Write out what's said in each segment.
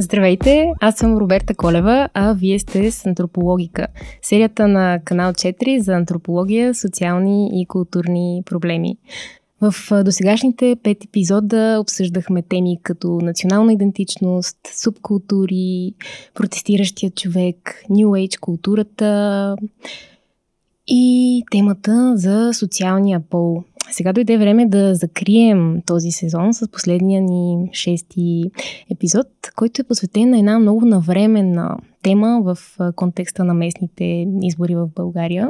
Здравейте, аз съм Роберта Колева, а вие сте с Антропологика, серията на канал 4 за антропология, социални и културни проблеми. В досегашните пет епизода обсъждахме теми като национална идентичност, субкултури, протестиращия човек, New Age културата и темата за социалния пол – сега дойде време да закрием този сезон с последния ни шести епизод, който е посветен на една много навременна тема в контекста на местните избори в България,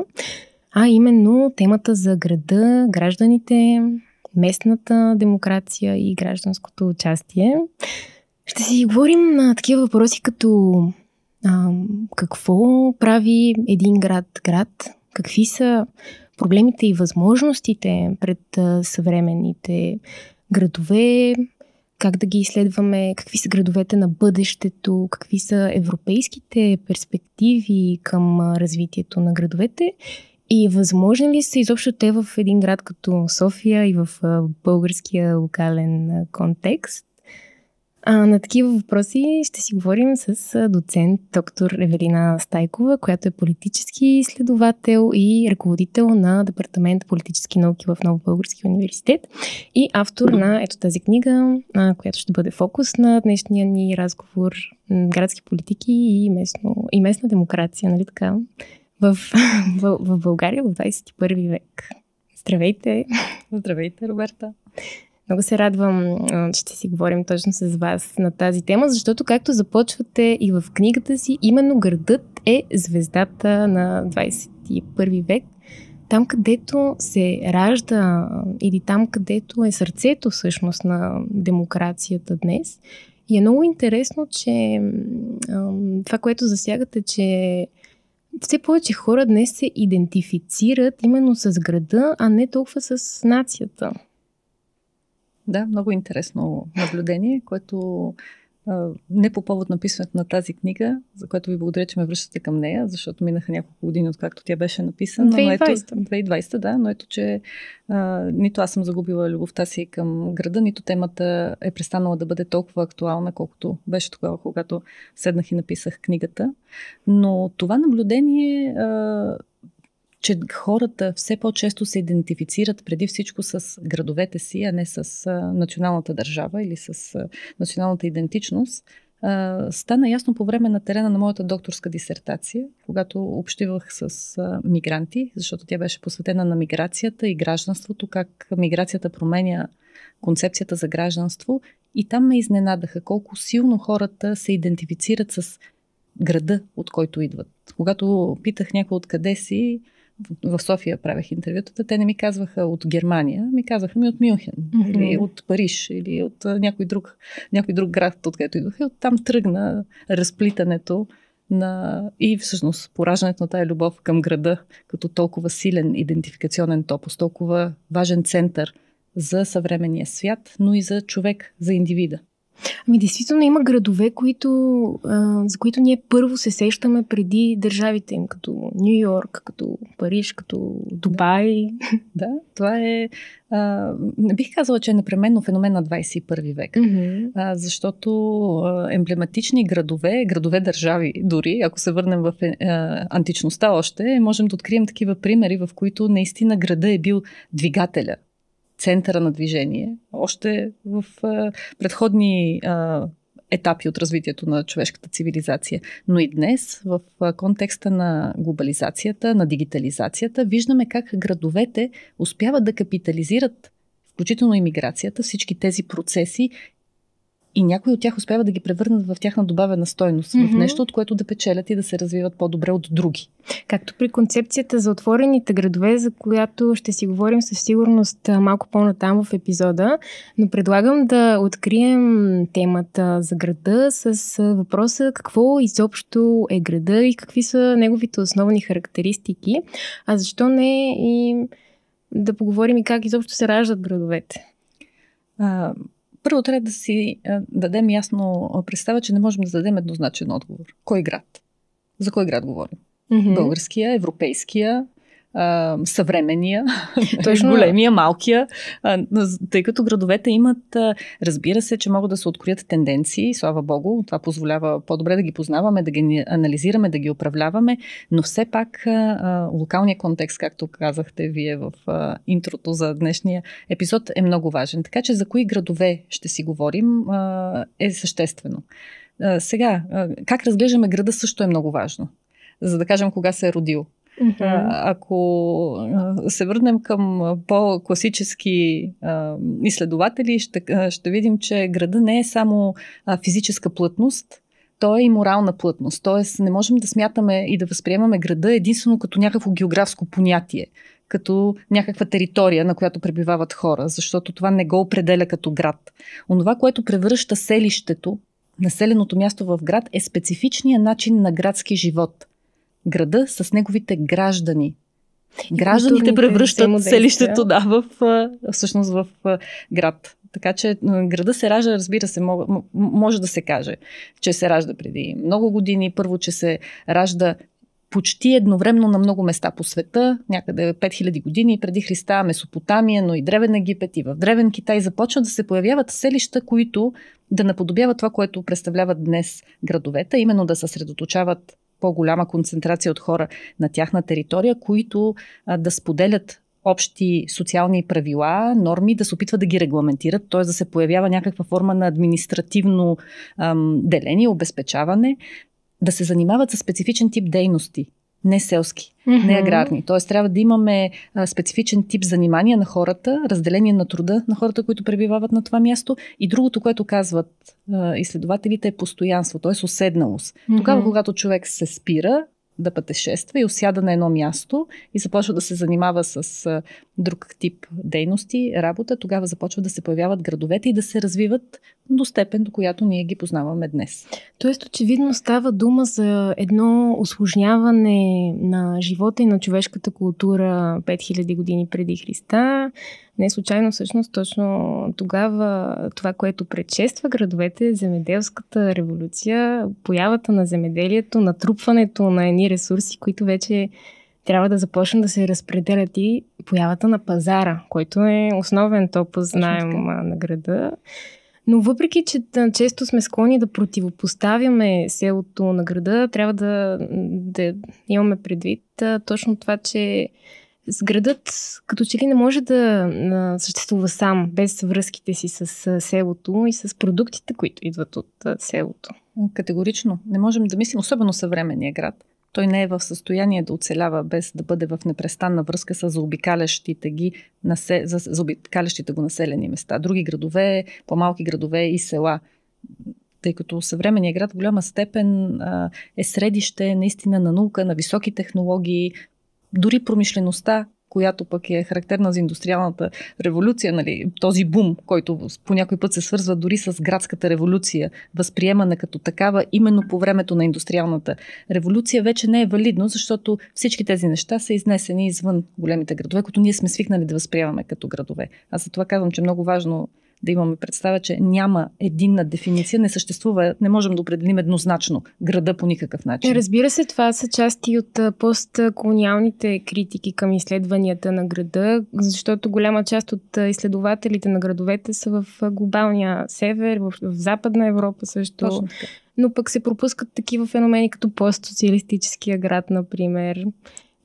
а именно темата за града, гражданите, местната демокрация и гражданското участие. Ще си говорим на такива въпроси като а, какво прави един град град, какви са проблемите и възможностите пред съвременните градове, как да ги изследваме, какви са градовете на бъдещето, какви са европейските перспективи към развитието на градовете и възможно ли са изобщо те в един град като София и в българския локален контекст? А, на такива въпроси ще си говорим с доцент доктор Евелина Стайкова, която е политически изследовател и ръководител на Департамент политически науки в новобългарския университет и автор на ето тази книга, а, която ще бъде фокус на днешния ни разговор градски политики и, местно, и местна демокрация, нали така, в, в, в България в 21 век. Здравейте! Здравейте, Роберта! Много се радвам, че ще си говорим точно с вас на тази тема, защото както започвате и в книгата си, именно градът е звездата на 21 век. Там, където се ражда или там, където е сърцето всъщност на демокрацията днес. И е много интересно, че това, което засягате, че все повече хора днес се идентифицират именно с града, а не толкова с нацията. Да, много интересно наблюдение, което не по повод написването на тази книга, за което ви благодаря, че ме връщате към нея, защото минаха няколко години, откакто тя беше написана. 2020. Но ето, 2020, да, но ето, че а, нито аз съм загубила любовта си към града, нито темата е престанала да бъде толкова актуална, колкото беше тогава, когато седнах и написах книгата. Но това наблюдение а, че хората все по-често се идентифицират преди всичко с градовете си, а не с националната държава или с националната идентичност. Стана ясно по време на терена на моята докторска дисертация, когато общивах с мигранти, защото тя беше посветена на миграцията и гражданството, как миграцията променя концепцията за гражданство. И там ме изненадаха колко силно хората се идентифицират с града, от който идват. Когато питах някой откъде си, в София правех интервютата, те не ми казваха от Германия, ми казаха ми от Мюнхен, mm-hmm. или от Париж, или от някой друг, някой друг град, откъдето идвах. И оттам тръгна разплитането на... и всъщност пораждането на тая любов към града, като толкова силен идентификационен топос, толкова важен център за съвременния свят, но и за човек, за индивида. Ами, действително има градове, които, а, за които ние първо се сещаме преди държавите им, като Нью Йорк, като Париж, като Дубай. Да, да това е. А, не бих казала, че е непременно феномен на 21 век, mm-hmm. а, защото а, емблематични градове, градове-държави дори, ако се върнем в е, а, античността още, можем да открием такива примери, в които наистина града е бил двигателя центъра на движение, още в а, предходни а, етапи от развитието на човешката цивилизация. Но и днес, в контекста на глобализацията, на дигитализацията, виждаме как градовете успяват да капитализират включително иммиграцията, всички тези процеси и някои от тях успяват да ги превърнат в тяхна добавена стойност, mm-hmm. в нещо, от което да печелят и да се развиват по-добре от други. Както при концепцията за отворените градове, за която ще си говорим със сигурност малко по-натам в епизода, но предлагам да открием темата за града с въпроса какво изобщо е града и какви са неговите основни характеристики, а защо не и да поговорим и как изобщо се раждат градовете. А, първо трябва да си дадем ясно представа, че не можем да дадем еднозначен отговор. Кой град? За кой град говорим? Mm-hmm. Българския, европейския, съвременния, Точно. големия, малкия, тъй като градовете имат, разбира се, че могат да се откроят тенденции, слава богу, това позволява по-добре да ги познаваме, да ги анализираме, да ги управляваме, но все пак локалния контекст, както казахте вие в интрото за днешния епизод, е много важен. Така че за кои градове ще си говорим е съществено. сега, как разглеждаме града също е много важно. За да кажем кога се е родил Mm-hmm. Ако се върнем към по-класически изследователи, ще, ще видим, че града не е само физическа плътност, то е и морална плътност. Тоест не можем да смятаме и да възприемаме града единствено като някакво географско понятие, като някаква територия, на която пребивават хора, защото това не го определя като град. Онова, което превръща селището, населеното място в град, е специфичният начин на градски живот – града с неговите граждани. Гражданите превръщат селището да, в, всъщност в град. Така че града се ражда, разбира се, може да се каже, че се ражда преди много години. Първо, че се ражда почти едновременно на много места по света, някъде 5000 години преди Христа, Месопотамия, но и Древен Египет и в Древен Китай започват да се появяват селища, които да наподобяват това, което представляват днес градовете, именно да съсредоточават по-голяма концентрация от хора на тяхна територия, които а, да споделят общи социални правила, норми, да се опитват да ги регламентират, т.е. да се появява някаква форма на административно ам, деление, обезпечаване, да се занимават с специфичен тип дейности не селски, mm-hmm. не аграрни. Тоест трябва да имаме а, специфичен тип занимания на хората, разделение на труда на хората, които пребивават на това място. И другото, което казват а, изследователите е постоянство, т.е. уседналост. Mm-hmm. Тогава, когато човек се спира да пътешества и осяда на едно място и започва да се занимава с друг тип дейности, работа, тогава започват да се появяват градовете и да се развиват до степен, до която ние ги познаваме днес. Тоест, очевидно става дума за едно осложняване на живота и на човешката култура 5000 години преди Христа. Не случайно, всъщност, точно тогава това, което предшества градовете, е земеделската революция, появата на земеделието, натрупването на едни ресурси, които вече трябва да започне да се разпределят и появата на пазара, който е основен топ, знаем, на града. Но въпреки, че често сме склонни да противопоставяме селото на града, трябва да, да имаме предвид точно това, че градът като че ли не може да съществува сам, без връзките си с селото и с продуктите, които идват от селото. Категорично. Не можем да мислим, особено съвременния град, той не е в състояние да оцелява без да бъде в непрестанна връзка с заобикалящите, ги за заобикалящите го населени места. Други градове, по-малки градове и села тъй като съвременният град в голяма степен а, е средище наистина на наука, на високи технологии. Дори промишлеността която пък е характерна за индустриалната революция, нали, този бум, който по някой път се свързва дори с градската революция, възприемана като такава именно по времето на индустриалната революция, вече не е валидно, защото всички тези неща са изнесени извън големите градове, които ние сме свикнали да възприемаме като градове. Аз за това казвам, че е много важно да имаме представа, че няма единна дефиниция, не съществува, не можем да определим еднозначно града по никакъв начин. Е, разбира се, това са части от постколониалните критики към изследванията на града, защото голяма част от изследователите на градовете са в глобалния север, в, в Западна Европа също. Точно така. Но пък се пропускат такива феномени като постсоциалистическия град, например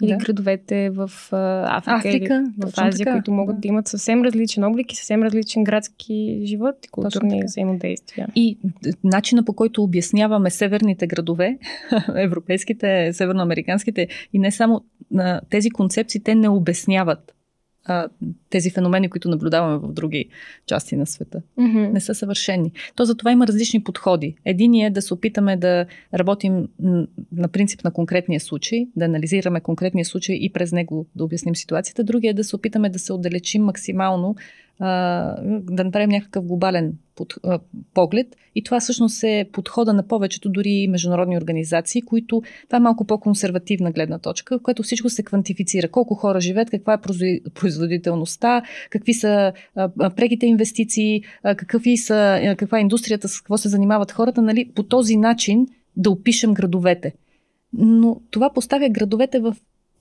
или да. градовете в Африка, Африка или в Азия, които могат да. да имат съвсем различен облик и съвсем различен градски живот и културни взаимодействия. И начина по който обясняваме северните градове, европейските, северноамериканските и не само тези концепции, те не обясняват а, тези феномени, които наблюдаваме в други части на света. Mm-hmm. Не са съвършени. То за това има различни подходи. Едини е да се опитаме да работим на принцип на конкретния случай, да анализираме конкретния случай и през него да обясним ситуацията. Другия е да се опитаме да се отдалечим максимално да направим някакъв глобален под, а, поглед. И това всъщност е подхода на повечето дори международни организации, които това е малко по-консервативна гледна точка, в която всичко се квантифицира. Колко хора живеят, каква е производителността, какви са а, преките инвестиции, а, какви са, а, каква е индустрията, с какво се занимават хората, нали? по този начин да опишем градовете. Но това поставя градовете в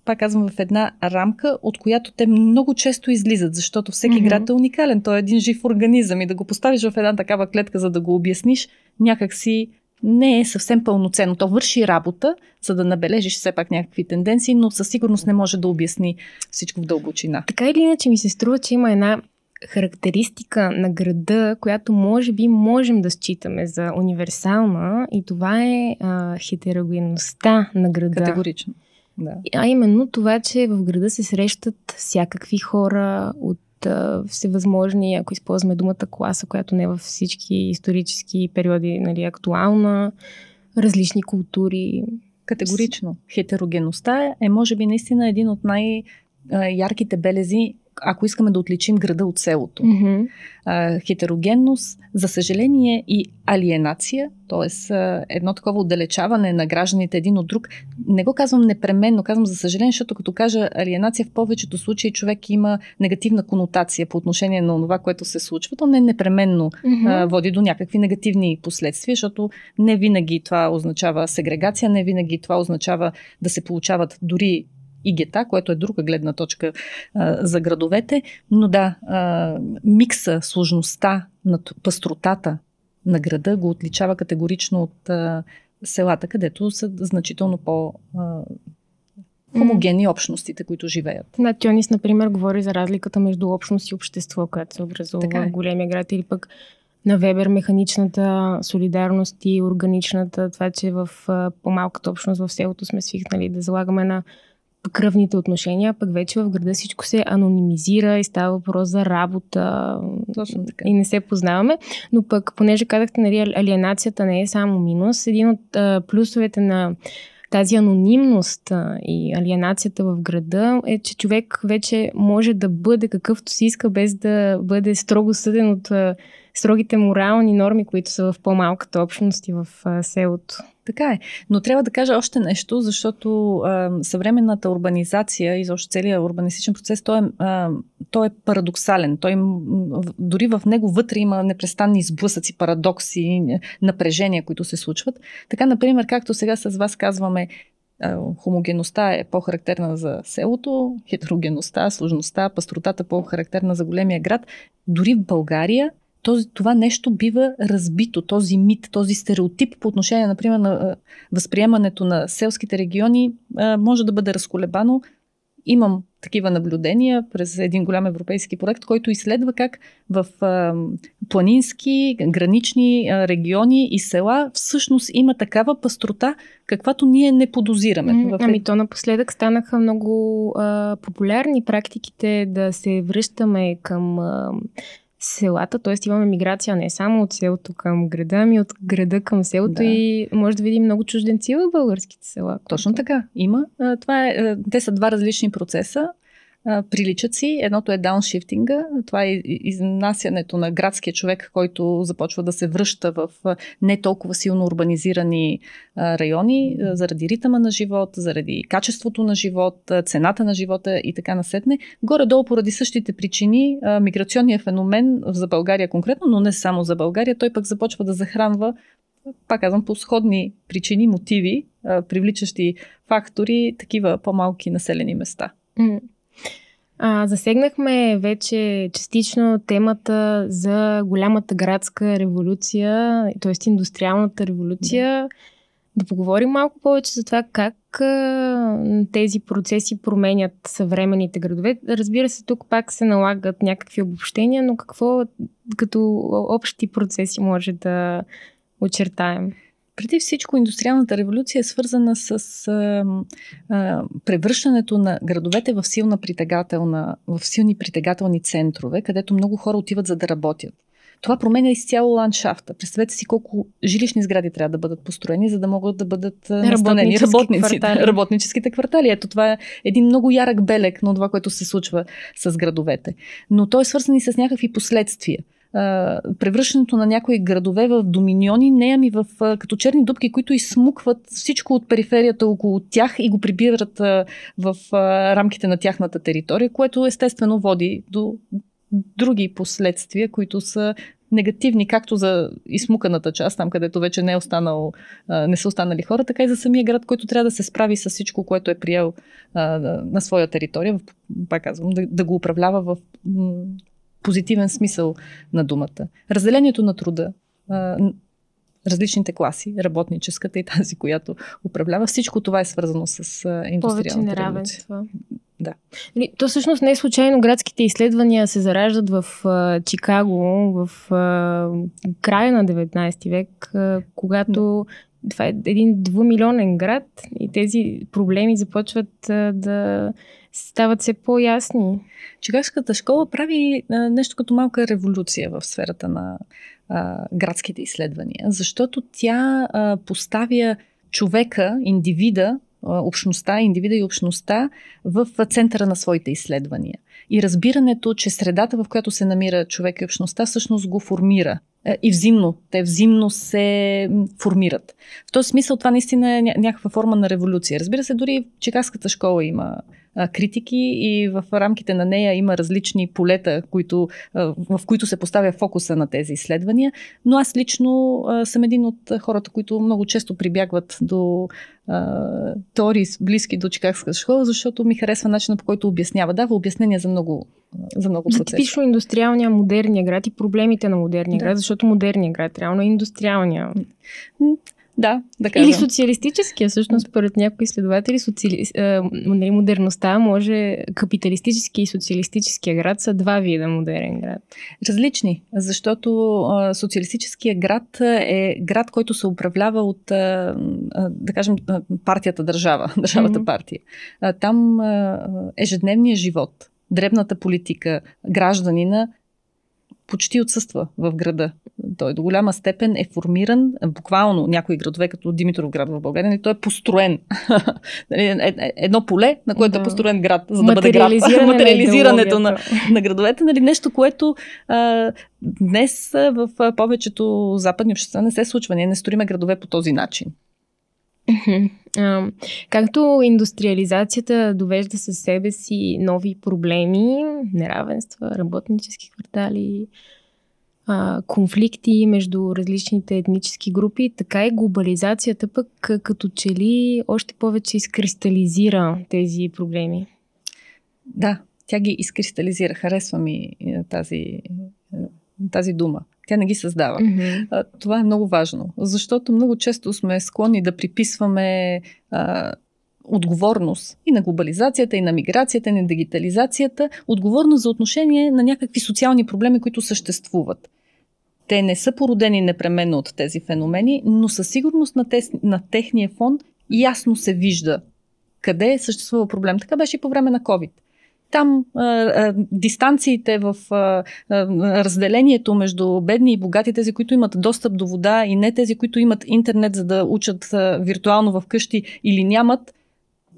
пак казвам, в една рамка, от която те много често излизат, защото всеки mm-hmm. град е уникален. Той е един жив организъм и да го поставиш в една такава клетка, за да го обясниш, някакси не е съвсем пълноценно. То върши работа, за да набележиш все пак някакви тенденции, но със сигурност не може да обясни всичко в дълбочина. Така или иначе ми се струва, че има една характеристика на града, която може би можем да считаме за универсална и това е а, хетерогенността на града. Категорично. Да. А именно това, че в града се срещат всякакви хора от всевъзможни, ако използваме думата класа, която не е във всички исторически периоди нали, актуална, различни култури. Категорично. Хетерогенността е, е може би, наистина един от най- ярките белези ако искаме да отличим града от селото. Mm-hmm. А, хетерогенност, за съжаление и алиенация, т.е. едно такова отдалечаване на гражданите един от друг. Не го казвам непременно, казвам за съжаление, защото като кажа алиенация, в повечето случаи човек има негативна конотация по отношение на това, което се случва. То не непременно mm-hmm. а, води до някакви негативни последствия, защото не винаги това означава сегрегация, не винаги това означава да се получават дори и гета, което е друга гледна точка а, за градовете. Но да, а, микса, сложността, на пастротата на града го отличава категорично от а, селата, където са значително по- а, Хомогени общностите, които живеят. На, Тюнис, например, говори за разликата между общност и общество, което се образува така е. в големия град или пък на Вебер механичната солидарност и органичната, това, че в по-малката общност в селото сме свикнали да залагаме на кръвните отношения, пък вече в града всичко се анонимизира и става въпрос за работа. Точно така. И не се познаваме. Но пък, понеже казахте, нали, алиенацията не е само минус, един от а, плюсовете на тази анонимност и алиенацията в града е, че човек вече може да бъде какъвто си иска, без да бъде строго съден от строгите морални норми, които са в по-малката общност и в а, селото. Така е. Но трябва да кажа още нещо, защото а, съвременната урбанизация, и изобщо целият урбанистичен процес, той е, а, той е парадоксален. Той, дори в него вътре има непрестанни сблъсъци, парадокси, напрежения, които се случват. Така, например, както сега с вас казваме, хомогеността е по-характерна за селото, хетерогеността, сложността, пастротата по-характерна за големия град. Дори в България този, това нещо бива разбито, този мит, този стереотип по отношение, например, на възприемането на селските региони може да бъде разколебано. Имам такива наблюдения през един голям европейски проект, който изследва как в планински, гранични региони и села всъщност има такава пастрота, каквато ние не подозираме. Ами то напоследък станаха много а, популярни практиките да се връщаме към. А, селата, т.е. имаме миграция не само от селото към града, ами от града към селото да. и може да видим много чужденци в българските села. Точно така, има. Това е, те са два различни процеса приличат си. Едното е дауншифтинга, това е изнасянето на градския човек, който започва да се връща в не толкова силно урбанизирани райони, заради ритъма на живот, заради качеството на живот, цената на живота и така насетне. Горе-долу поради същите причини миграционният феномен за България конкретно, но не само за България, той пък започва да захранва пак казвам, по сходни причини, мотиви, привличащи фактори, такива по-малки населени места. А, засегнахме вече частично темата за голямата градска революция, т.е. индустриалната революция. Да поговорим малко повече за това как а, тези процеси променят съвременните градове. Разбира се, тук пак се налагат някакви обобщения, но какво като общи процеси може да очертаем? преди всичко индустриалната революция е свързана с а, а, превръщането на градовете в, силна притегателна, в силни притегателни центрове, където много хора отиват за да работят. Това променя изцяло ландшафта. Представете си колко жилищни сгради трябва да бъдат построени, за да могат да бъдат настанени работници, квартали. работническите квартали. Ето това е един много ярък белег на това, което се случва с градовете. Но той е свързан и с някакви последствия превръщането на някои градове в доминиони, не ами в като черни дупки, които изсмукват всичко от периферията около тях и го прибират в рамките на тяхната територия, което естествено води до други последствия, които са негативни, както за измуканата част, там където вече не, е останал, не са останали хора, така и за самия град, който трябва да се справи с всичко, което е приел на своя територия, пак казвам, да, да го управлява в позитивен смисъл на думата. Разделението на труда, различните класи, работническата и тази, която управлява, всичко това е свързано с индустриалната революция. Да. Нали, то всъщност не е случайно градските изследвания се зараждат в Чикаго в края на 19 век, когато това е един двумилионен град и тези проблеми започват да стават все по-ясни. Чикагската школа прави а, нещо като малка революция в сферата на а, градските изследвания, защото тя а, поставя човека, индивида, общността, индивида и общността в центъра на своите изследвания. И разбирането, че средата, в която се намира човек и общността, всъщност го формира. Е, и взимно. Те взимно се формират. В този смисъл това наистина е някаква форма на революция. Разбира се, дори в Чикагската школа има критики и в рамките на нея има различни полета, които, в които се поставя фокуса на тези изследвания. Но аз лично съм един от хората, които много често прибягват до теории близки до Чикагска школа, защото ми харесва начина по който обяснява. Дава обяснения за много за много значи, процеси. За типично индустриалния модерния град и проблемите на модерния да. град, защото модерния град реално е индустриалния. Да, да кажем. Или социалистическия, всъщност, според някои изследователи, социали... Е, нали, модерността може капиталистически и социалистическия град са два вида модерен град. Различни, защото социалистическия град е град, който се управлява от, да кажем, партията държава, държавата mm-hmm. партия. Там ежедневният живот, дребната политика, гражданина почти отсъства в града. Той до голяма степен е формиран, е, буквално някои градове, като Димитров град в България, нали, той е построен. Нали, е, е, едно поле, на което да. е построен град, за да бъде град. Материализирането на, на градовете. Нали, нещо, което а, днес в повечето западни общества не се случва. Ние не строиме градове по този начин както индустриализацията довежда със себе си нови проблеми, неравенства, работнически квартали, конфликти между различните етнически групи, така и глобализацията пък като че ли още повече изкристализира тези проблеми. Да, тя ги изкристализира. Харесва ми е, тази, е, тази дума. Тя не ги създава. Mm-hmm. А, това е много важно, защото много често сме склонни да приписваме а, отговорност и на глобализацията, и на миграцията, и на дигитализацията, отговорност за отношение на някакви социални проблеми, които съществуват. Те не са породени непременно от тези феномени, но със сигурност на, те, на техния фон ясно се вижда къде съществува проблем. Така беше и по време на COVID. Там а, а, дистанциите в а, а, разделението между бедни и богати, тези, които имат достъп до вода и не тези, които имат интернет, за да учат а, виртуално в къщи или нямат,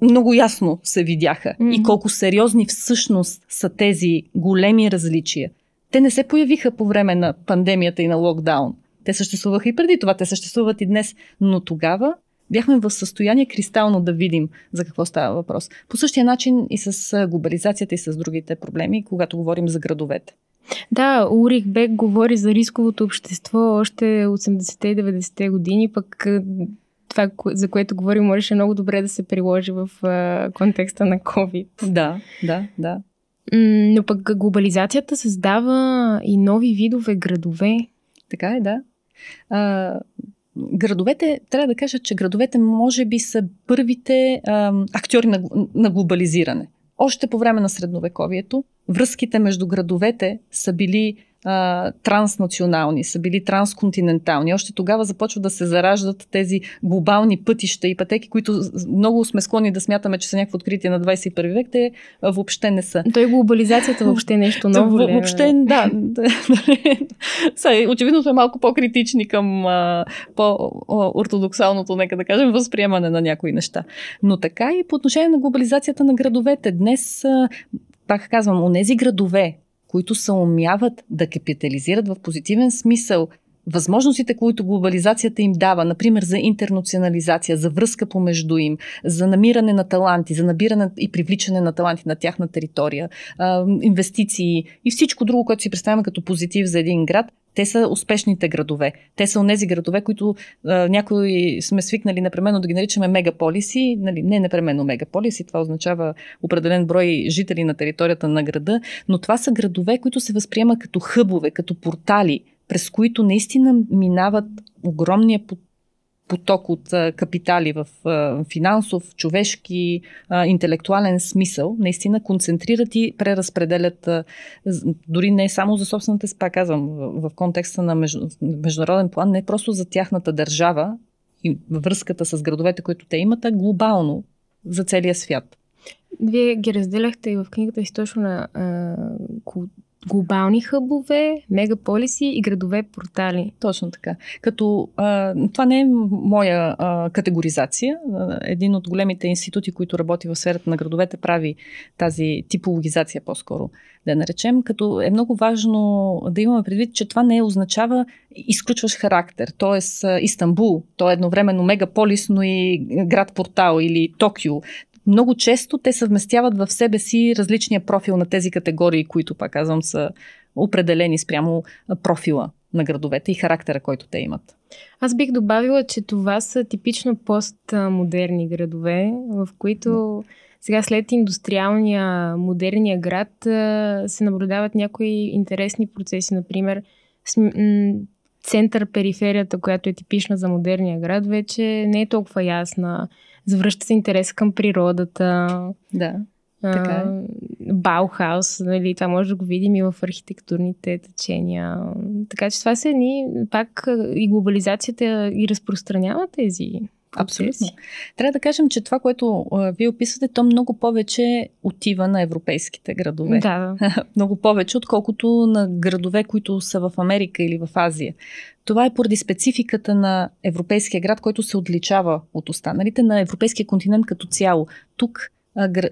много ясно се видяха. Mm-hmm. И колко сериозни всъщност са тези големи различия. Те не се появиха по време на пандемията и на локдаун. Те съществуваха и преди това, те съществуват и днес. Но тогава бяхме в състояние кристално да видим за какво става въпрос. По същия начин и с глобализацията и с другите проблеми, когато говорим за градовете. Да, Урих Бек говори за рисковото общество още 80-те и 90-те години, пък това, за което говорим, можеше много добре да се приложи в контекста на COVID. Да, да, да. Но пък глобализацията създава и нови видове градове. Така е, да градовете, трябва да кажа, че градовете може би са първите а, актьори на, на глобализиране. Още по време на средновековието връзките между градовете са били а, транснационални, са били трансконтинентални. Още тогава започват да се зараждат тези глобални пътища и пътеки, които много сме склонни да смятаме, че са някакво откритие на 21 век, те въобще не са. Той глобализацията въобще е нещо ново. Ли? Е? Въобще, да. са, очевидно сме малко по-критични към по-ортодоксалното, нека да кажем, възприемане на някои неща. Но така и по отношение на глобализацията на градовете. Днес пак казвам, онези градове, които се умяват да капитализират в позитивен смисъл възможностите, които глобализацията им дава, например за интернационализация, за връзка помежду им, за намиране на таланти, за набиране и привличане на таланти на тяхна територия, инвестиции и всичко друго, което си представяме като позитив за един град, те са успешните градове. Те са онези градове, които а, някои сме свикнали непременно да ги наричаме мегаполиси. Нали, не непременно мегаполиси, това означава определен брой жители на територията на града, но това са градове, които се възприемат като хъбове, като портали през които наистина минават огромния поток от капитали в финансов, човешки, интелектуален смисъл, наистина концентрират и преразпределят дори не само за собствената си, пак казвам, в контекста на международен план, не просто за тяхната държава и връзката с градовете, които те имат, а глобално за целия свят. Вие ги разделяхте и в книгата си точно на а, глобални хъбове, мегаполиси и градове-портали. Точно така. Като а, това не е моя а, категоризация. Един от големите институти, които работи в сферата на градовете, прави тази типологизация по-скоро, да наречем. Като е много важно да имаме предвид, че това не е означава изключваш характер. Тоест, Истанбул, то е едновременно мегаполис, но и град-портал или Токио много често те съвместяват в себе си различния профил на тези категории, които, пак казвам, са определени спрямо профила на градовете и характера, който те имат. Аз бих добавила, че това са типично постмодерни градове, в които сега след индустриалния модерния град се наблюдават някои интересни процеси. Например, център-периферията, която е типична за модерния град, вече не е толкова ясна. Завръща се интерес към природата. Да. така е. Баухаус, нали, това може да го видим и в архитектурните течения. Така че това са едни, пак и глобализацията и разпространява тези Абсолютно. Е Трябва да кажем, че това, което а, вие описвате, то много повече отива на европейските градове. Да. много повече, отколкото на градове, които са в Америка или в Азия. Това е поради спецификата на европейския град, който се отличава от останалите, на европейския континент като цяло. Тук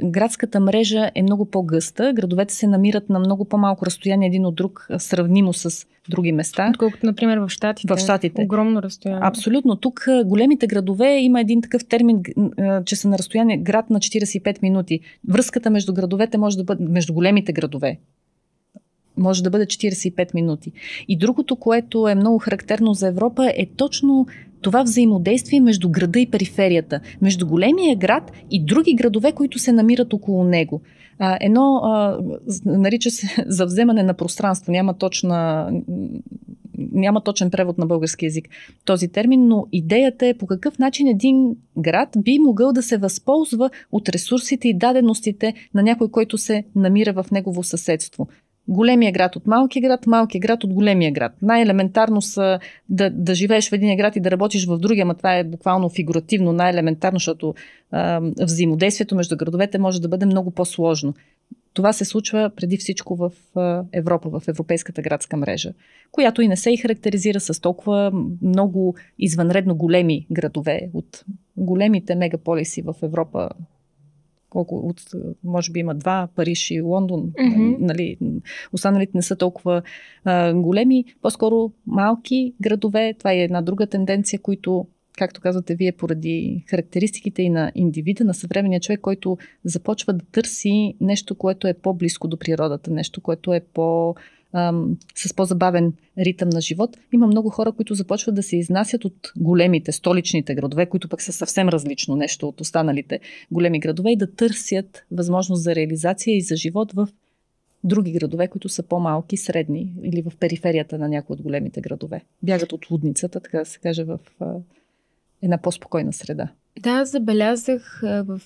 градската мрежа е много по-гъста. Градовете се намират на много по-малко разстояние един от друг, сравнимо с други места. Отколкото, например, в Штатите. В Штатите. Огромно разстояние. Абсолютно. Тук големите градове има един такъв термин, че са на разстояние град на 45 минути. Връзката между градовете може да бъде, между големите градове, може да бъде 45 минути. И другото, което е много характерно за Европа, е точно това взаимодействие между града и периферията, между големия град и други градове, които се намират около него. А, едно а, нарича се завземане на пространство, няма точна няма точен превод на български язик този термин, но идеята е по какъв начин един град би могъл да се възползва от ресурсите и даденостите на някой, който се намира в негово съседство големия град от малкия град, малкия град от големия град. Най-елементарно са да, да живееш в един град и да работиш в другия, но това е буквално фигуративно най-елементарно, защото а, взаимодействието между градовете може да бъде много по-сложно. Това се случва преди всичко в Европа, в Европейската градска мрежа, която и не се и характеризира с толкова много извънредно големи градове. От големите мегаполиси в Европа колко от, може би има два, Париж и Лондон, mm-hmm. нали, останалите не са толкова а, големи, по-скоро малки градове, това е една друга тенденция, които както казвате вие, поради характеристиките и на индивида, на съвременния човек, който започва да търси нещо, което е по-близко до природата, нещо, което е по- с по-забавен ритъм на живот, има много хора, които започват да се изнасят от големите, столичните градове, които пък са съвсем различно нещо от останалите големи градове и да търсят възможност за реализация и за живот в други градове, които са по-малки, средни или в периферията на някои от големите градове. Бягат от лудницата, така да се каже, в една по-спокойна среда. Да, забелязах в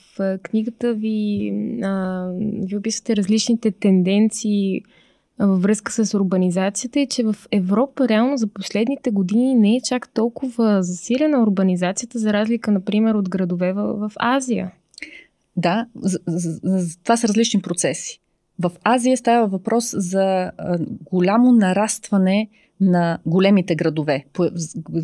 книгата ви, а, ви описвате различните тенденции във връзка с урбанизацията е, че в Европа реално за последните години не е чак толкова засилена урбанизацията, за разлика, например, от градове в Азия. Да, за, за, за, това са различни процеси. В Азия става въпрос за а, голямо нарастване на големите градове.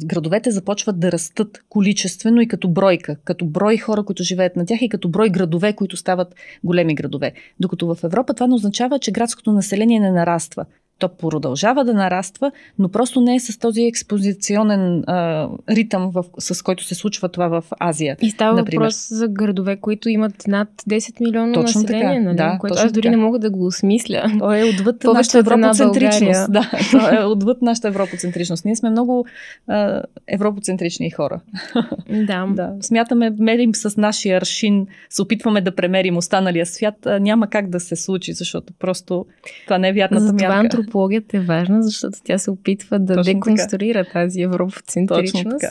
Градовете започват да растат количествено и като бройка, като брой хора, които живеят на тях и като брой градове, които стават големи градове. Докато в Европа това не означава, че градското население не нараства то продължава да нараства, но просто не е с този експозиционен а, ритъм, в, с който се случва това в Азия. И става например. въпрос за градове, които имат над 10 милиона точно население, така, нали? да, което аз дори така. не мога да го осмисля. То е отвъд нашата европоцентричност. Да, то е отвъд нашата европоцентричност. Ние сме много а, европоцентрични хора. Да. да. Смятаме, мерим с нашия аршин, се опитваме да премерим останалия свят. А, няма как да се случи, защото просто това не е вятната мярка антропологията е важна, защото тя се опитва да Точно деконструира така. тази европоцентричност.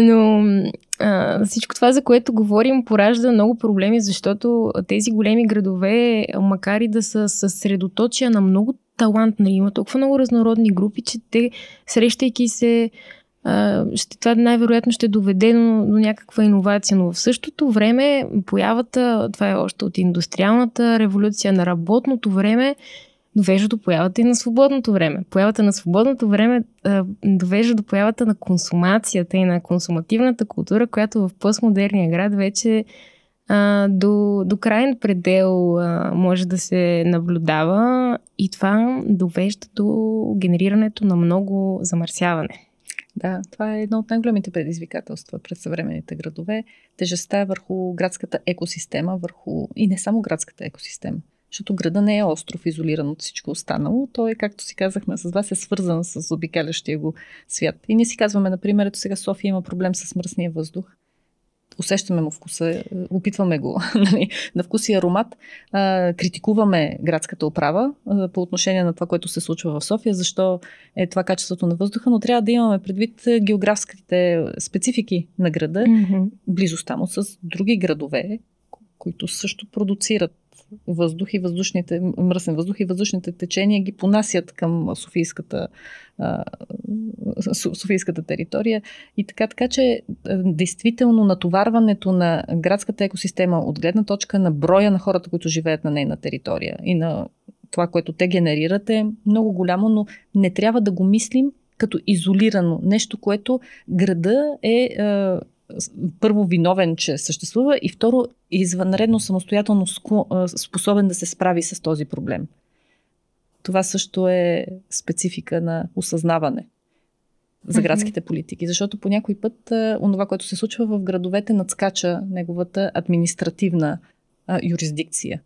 Но а, всичко това, за което говорим, поражда много проблеми, защото тези големи градове, макар и да са съсредоточия на много талант, нали, има толкова много разнородни групи, че те, срещайки се, а, ще, това най-вероятно ще доведе до, до някаква иновация. Но в същото време появата, това е още от индустриалната революция на работното време, довежда до появата и на свободното време. Появата на свободното време а, довежда до появата на консумацията и на консумативната култура, която в постмодерния град вече а, до, до крайен предел а, може да се наблюдава и това довежда до генерирането на много замърсяване. Да, това е едно от най-големите предизвикателства пред съвременните градове. Тежестта е върху градската екосистема, върху и не само градската екосистема защото града не е остров, изолиран от всичко останало. Той е, както си казахме с вас, е свързан с обикалящия го свят. И ние си казваме, например, ето сега София има проблем с мръсния въздух. Усещаме му вкуса, е, опитваме го нали, на вкус и аромат. А, критикуваме градската управа а, по отношение на това, което се случва в София, защо е това качеството на въздуха, но трябва да имаме предвид е, географските специфики на града, mm-hmm. близостта му с други градове, които също продуцират въздух и въздушните, мръсен въздух и въздушните течения ги понасят към Софийската, Софийската територия. И така, така че действително натоварването на градската екосистема от гледна точка на броя на хората, които живеят на нейна територия и на това, което те генерират е много голямо, но не трябва да го мислим като изолирано. Нещо, което града е първо виновен, че съществува и второ извънредно самостоятелно способен да се справи с този проблем. Това също е специфика на осъзнаване за градските политики, защото по някой път онова, което се случва в градовете, надскача неговата административна а, юрисдикция.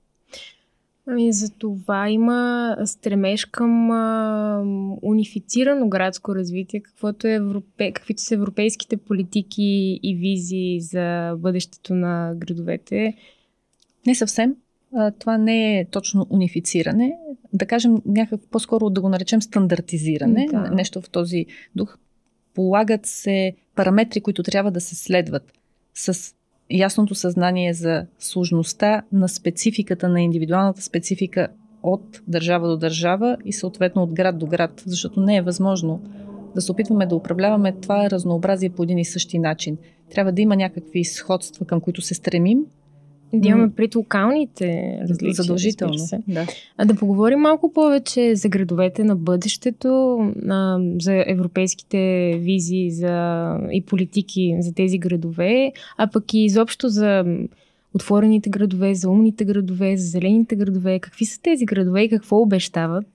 Ами за това има стремеж към а, унифицирано градско развитие, каквото е европе, каквито са европейските политики и визии за бъдещето на градовете. Не съвсем. А, това не е точно унифициране. Да кажем някак по-скоро да го наречем стандартизиране. Да. Нещо в този дух. Полагат се параметри, които трябва да се следват с ясното съзнание за сложността на спецификата, на индивидуалната специфика от държава до държава и съответно от град до град, защото не е възможно да се опитваме да управляваме това разнообразие по един и същи начин. Трябва да има някакви сходства, към които се стремим, да имаме пред локалните различия. Задължително. Се. Да. А да поговорим малко повече за градовете на бъдещето, а, за европейските визии за, и политики за тези градове, а пък и изобщо за отворените градове, за умните градове, за зелените градове. Какви са тези градове и какво обещават?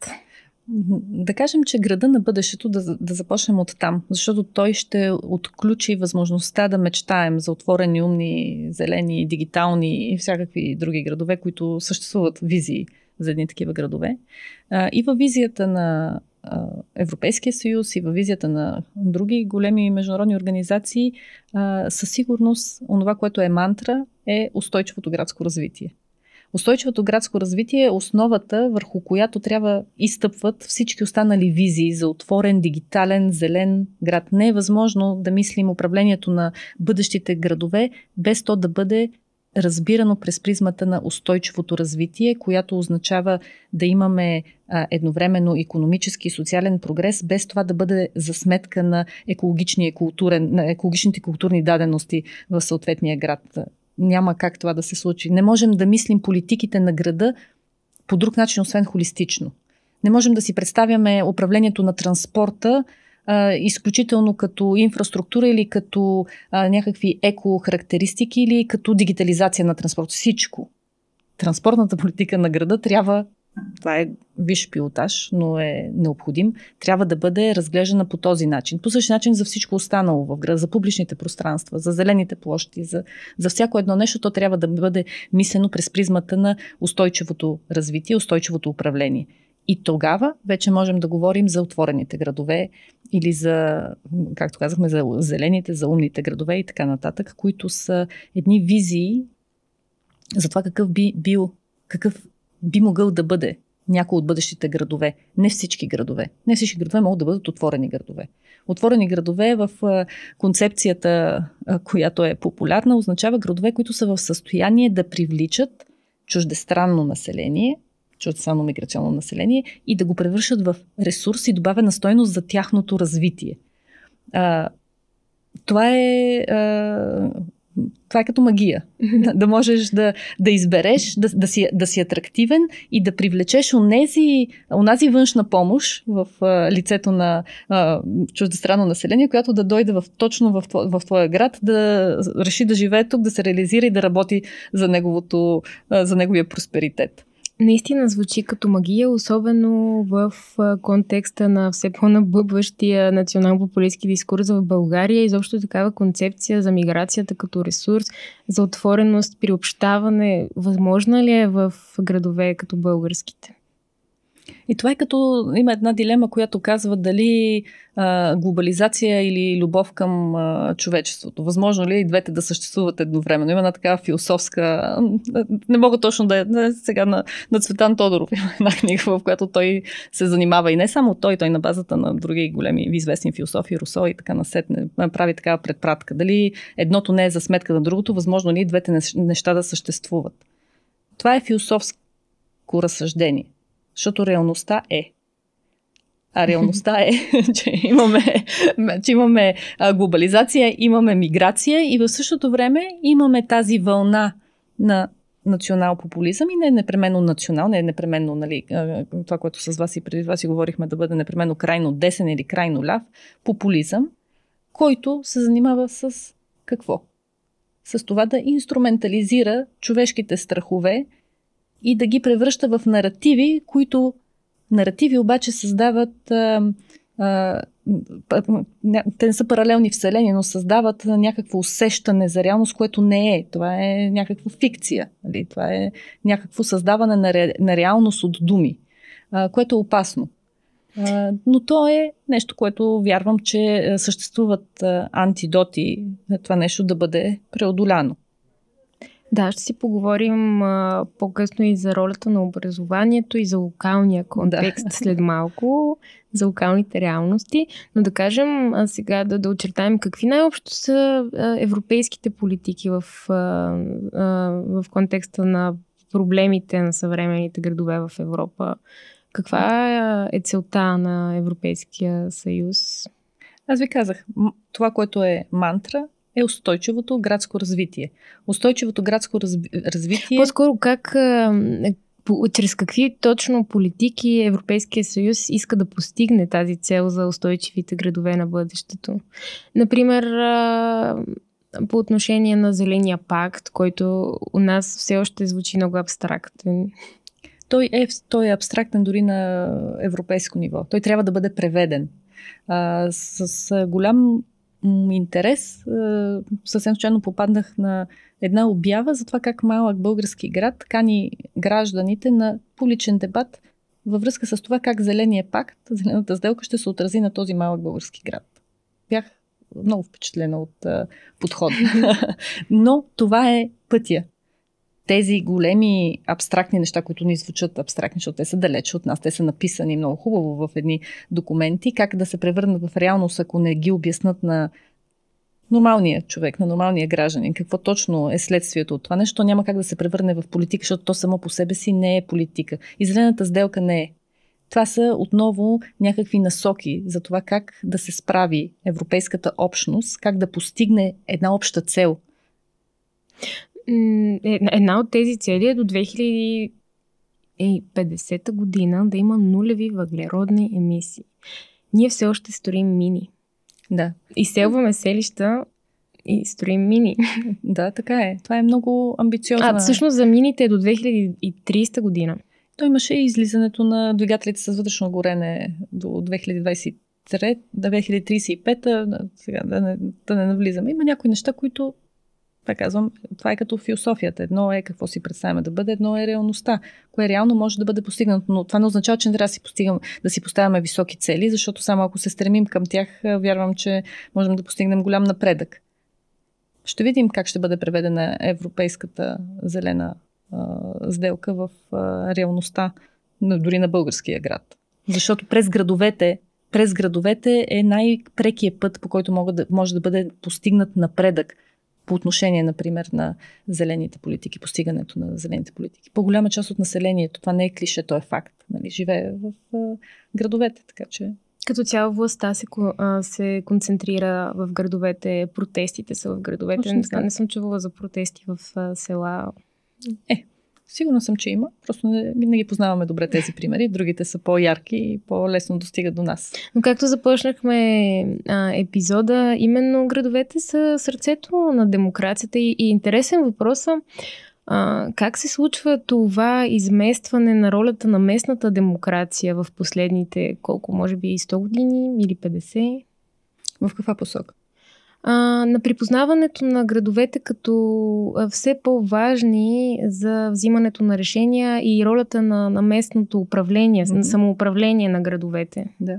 Да кажем, че града на бъдещето, да, да започнем от там, защото той ще отключи възможността да мечтаем за отворени, умни, зелени, дигитални и всякакви други градове, които съществуват визии за едни такива градове. И във визията на Европейския съюз и във визията на други големи международни организации, със сигурност онова, което е мантра, е устойчивото градско развитие. Устойчивото градско развитие е основата, върху която трябва изтъпват всички останали визии за отворен, дигитален, зелен град. Не е възможно да мислим управлението на бъдещите градове без то да бъде разбирано през призмата на устойчивото развитие, която означава да имаме едновременно економически и социален прогрес, без това да бъде за сметка на, екологичния културен, на екологичните културни дадености в съответния град няма как това да се случи. Не можем да мислим политиките на града по друг начин, освен холистично. Не можем да си представяме управлението на транспорта а, изключително като инфраструктура или като а, някакви характеристики или като дигитализация на транспорт. Всичко. Транспортната политика на града трябва това е виш пилотаж, но е необходим, трябва да бъде разглеждана по този начин. По същия начин за всичко останало в града, за публичните пространства, за зелените площи, за, за всяко едно нещо, то трябва да бъде мислено през призмата на устойчивото развитие, устойчивото управление. И тогава вече можем да говорим за отворените градове или за, както казахме, за зелените, за умните градове и така нататък, които са едни визии за това какъв би бил, какъв би могъл да бъде някои от бъдещите градове. Не всички градове. Не всички градове могат да бъдат отворени градове. Отворени градове в концепцията, която е популярна, означава градове, които са в състояние да привличат чуждестранно население, чуждестранно миграционно население и да го превършат в ресурс и добавена стойност за тяхното развитие. това е това е като магия. да, да можеш да, да избереш, да, да, си, да си атрактивен и да привлечеш онези, онази външна помощ в а, лицето на а, чуждестранно население, която да дойде в, точно в, в твоя град, да реши да живее тук, да се реализира и да работи за, неговото, а, за неговия просперитет наистина звучи като магия, особено в контекста на все по-набъбващия национал-популистски дискурс в България. Изобщо е такава концепция за миграцията като ресурс, за отвореност, приобщаване, възможна ли е в градове като българските? И това е като има една дилема, която казва дали а, глобализация или любов към а, човечеството. Възможно ли е и двете да съществуват едновременно? Има една такава философска. Не мога точно е, да е. Сега на, на Цветан Тодоров има една книга, в която той се занимава и не само той, той на базата на други големи известни философи, Русо и така насетне, прави такава предпратка. Дали едното не е за сметка на другото, възможно ли е и двете неща да съществуват? Това е философско разсъждение. Защото реалността е. А реалността е, че имаме, че имаме глобализация, имаме миграция и в същото време имаме тази вълна на национал-популизъм и не е непременно национал, не е непременно нали, това, което с вас и преди вас си говорихме да бъде непременно крайно десен или крайно ляв популизъм, който се занимава с какво? С това да инструментализира човешките страхове, и да ги превръща в наративи, които наративи обаче създават. А, а, те не са паралелни вселени, но създават някакво усещане за реалност, което не е. Това е някаква фикция. Нали? Това е някакво създаване на, ре, на реалност от думи, а, което е опасно. А, но то е нещо, което вярвам, че съществуват антидоти това нещо да бъде преодоляно. Да, ще си поговорим а, по-късно и за ролята на образованието и за локалния контекст да. след малко, за локалните реалности. Но да кажем а сега да, да очертаем какви най-общо са а, европейските политики в, а, а, в контекста на проблемите на съвременните градове в Европа. Каква е целта на Европейския съюз? Аз ви казах, това, което е мантра, е устойчивото градско развитие. Устойчивото градско развитие. По-скоро как чрез какви точно политики Европейския съюз иска да постигне тази цел за устойчивите градове на бъдещето? Например, по отношение на Зеления пакт, който у нас все още звучи много абстрактен. Той е, той е абстрактен дори на европейско ниво. Той трябва да бъде преведен. с голям интерес, е, съвсем случайно попаднах на една обява за това как малък български град кани гражданите на публичен дебат във връзка с това как Зеления пакт, Зелената сделка ще се отрази на този малък български град. Бях много впечатлена от е, подхода. Но това е пътя тези големи абстрактни неща, които ни звучат абстрактни, защото те са далече от нас, те са написани много хубаво в едни документи, как да се превърнат в реалност, ако не ги обяснат на нормалния човек, на нормалния гражданин, какво точно е следствието от това нещо, няма как да се превърне в политика, защото то само по себе си не е политика. И зелената сделка не е. Това са отново някакви насоки за това как да се справи европейската общност, как да постигне една обща цел – е, една от тези цели е до 2050 година да има нулеви въглеродни емисии. Ние все още строим мини. Да. Изселваме селища и строим мини. Да, така е. Това е много амбициозно. А е. всъщност за мините е до 2030 година. То имаше и излизането на двигателите с вътрешно горене до 2023, 2035, сега да не, да не навлизаме. Има някои неща, които пак казвам, това е като философията. Едно е какво си представяме да бъде, едно е реалността. Кое реално може да бъде постигнато, но това не означава, че не трябва да си, постигам, да си поставяме високи цели, защото само ако се стремим към тях, вярвам, че можем да постигнем голям напредък. Ще видим как ще бъде преведена европейската зелена а, сделка в а, реалността, дори на българския град. Защото през градовете през градовете е най-прекият път, по който мога да, може да бъде постигнат напредък по отношение, например, на зелените политики, постигането на зелените политики. По-голяма част от населението, това не е клише, то е факт, нали, живее в а, градовете, така че като цяло властта се, се концентрира в градовете, протестите са в градовете. Не, не съм чувала за протести в села. Е, Сигурна съм, че има. Просто не, не ги познаваме добре тези примери. Другите са по-ярки и по-лесно достигат до нас. Но както започнахме а, епизода, именно градовете са сърцето на демокрацията и, и интересен въпрос е как се случва това изместване на ролята на местната демокрация в последните колко, може би 100 години или 50? В каква посока? а, на припознаването на градовете като все по-важни за взимането на решения и ролята на, на местното управление, mm-hmm. на самоуправление на градовете. Да.